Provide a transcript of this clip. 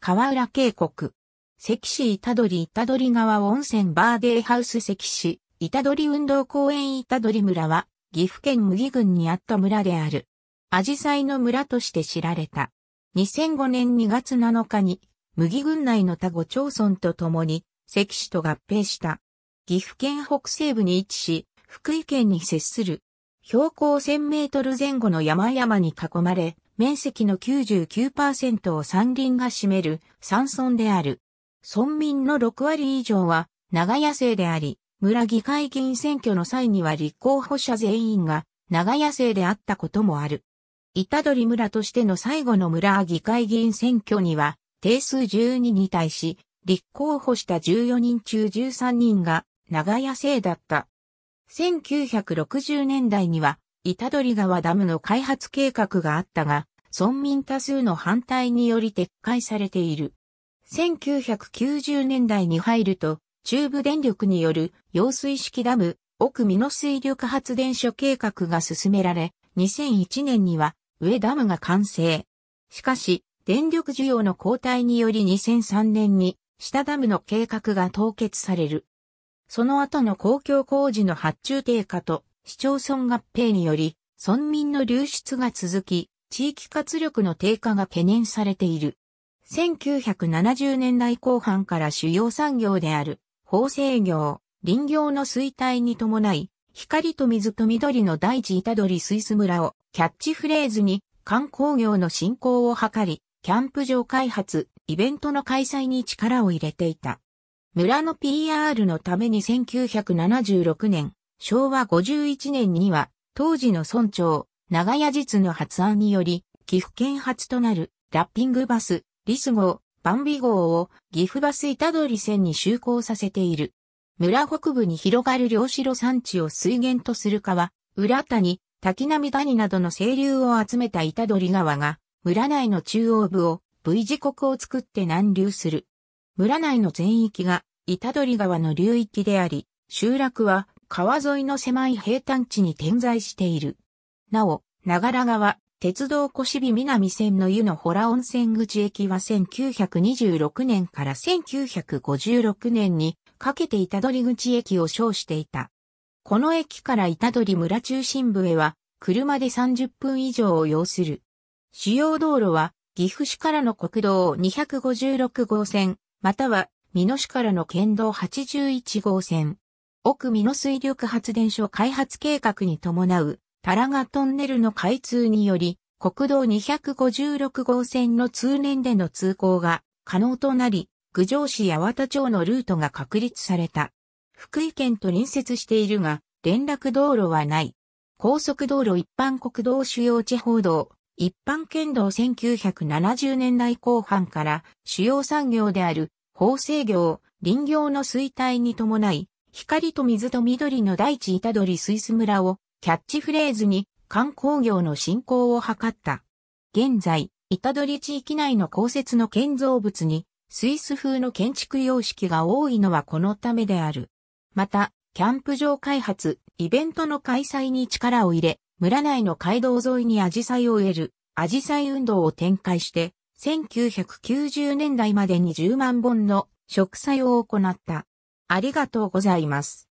河浦渓谷。関市板取板取川温泉バーデーハウス関市、板取運動公園板取村は、岐阜県麦郡にあった村である。ジサイの村として知られた。2005年2月7日に、麦郡内の他5町村と共に、関市と合併した。岐阜県北西部に位置し、福井県に接する。標高1000メートル前後の山々に囲まれ、面積の99%を山林が占める山村である。村民の6割以上は長屋生であり、村議会議員選挙の際には立候補者全員が長屋生であったこともある。板取村としての最後の村議会議員選挙には、定数12に対し、立候補した14人中13人が長屋生だった。1960年代には、板取川ダムの開発計画があったが、村民多数の反対により撤回されている。1990年代に入ると、中部電力による揚水式ダム、奥美濃水力発電所計画が進められ、2001年には上ダムが完成。しかし、電力需要の後退により2003年に下ダムの計画が凍結される。その後の公共工事の発注低下と市町村合併により、村民の流出が続き、地域活力の低下が懸念されている。1970年代後半から主要産業である、法制業、林業の衰退に伴い、光と水と緑の大地板取スイス村をキャッチフレーズに観光業の振興を図り、キャンプ場開発、イベントの開催に力を入れていた。村の PR のために1976年、昭和51年には、当時の村長、長屋実の発案により、岐阜県初となるラッピングバス、リス号、バンビ号を岐阜バス板取線に就航させている。村北部に広がる両城山地を水源とする川、浦谷、滝波谷などの清流を集めた板取川が、村内の中央部を V 字国を作って南流する。村内の全域が板取川の流域であり、集落は川沿いの狭い平坦地に点在している。なお、長良川、鉄道越火南線の湯の洞温泉口駅は1926年から1956年にかけて板取口駅を称していた。この駅から板取村中心部へは車で30分以上を要する。主要道路は岐阜市からの国道256号線、または美濃市からの県道81号線。奥美濃水力発電所開発計画に伴うタラガトンネルの開通により、国道256号線の通年での通行が可能となり、郡上市八幡町のルートが確立された。福井県と隣接しているが、連絡道路はない。高速道路一般国道主要地方道、一般県道1970年代後半から主要産業である法制業、林業の衰退に伴い、光と水と緑の大地板取水ス村をキャッチフレーズに観光業の振興を図った。現在、板取地域内の公設の建造物に、スイス風の建築様式が多いのはこのためである。また、キャンプ場開発、イベントの開催に力を入れ、村内の街道沿いにアジサイを植える、アジサイ運動を展開して、1990年代までに10万本の植栽を行った。ありがとうございます。